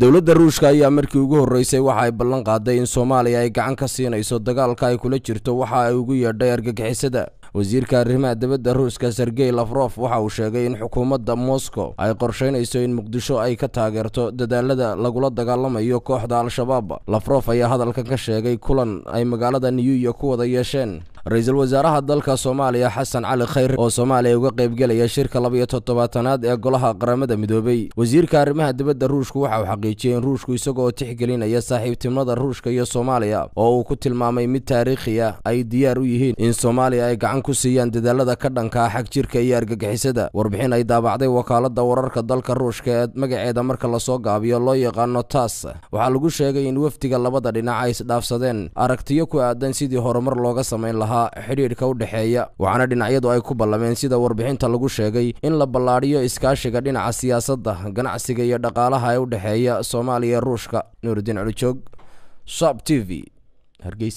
dowladda ruushka ayaa markii ugu horreysay waxa ay ballan qaaday in soomaaliya ay gacan ka siinayso dagaalka ay kula jirto waxa ay ugu yeedhay argagixisada wasiirka arrimaha dibadda ruushka sergey lafrof waxa uu sheegay in xukuumadda moscow ay qorshaynayso in muqdisho ay ka taageerto dadaalada lagula dagaalamayo kooxda al-shabaab lafrof ayaa hadalkan ka sheegay kulan ay magaalada new york ku wada yeesheen ra-iisul wasaaraha dalka soomaaliya xasan cali khayr oo soomaaliya uga qaybgelaya shirka laba iyo toddobaatanaad ee golaha qaramada midoobey wasiirka arrimaha dibadda ruushku waxa uu xaqiijiyey in ruushku isagoo tixgelinaya saaxiibtinimada ruushka iyo soomaaliya oo uu ku tilmaamay mid taariikhiya ay diyaar u yihiin in soomaaliya ay gacan ku siiyaan dadaalada ka dhanka xag jirka iyo argagixisada warbixin ay daabacday wakaaladda wararka dalka ruushka ee magaceeda marka lasoo gaabiyo loo yaqaano taas waxaa lagu sheegay in wefdiga labada dhinac ay isdhaafsadeen aragtiyo ku aadan sidii horumar looga samayn lahaa ahaa xidhiidhka u dhexeeya waxaana dhinacyadu ay ku ballameen sida warbixinta lagu sheegay in la ballaadhiyo iskaashiga dhinaca siyaasadda ganacsiga iyo dhaqaalaha ee u dhexeeya soomaaliya ruushka nuuridiin colijoog sab t v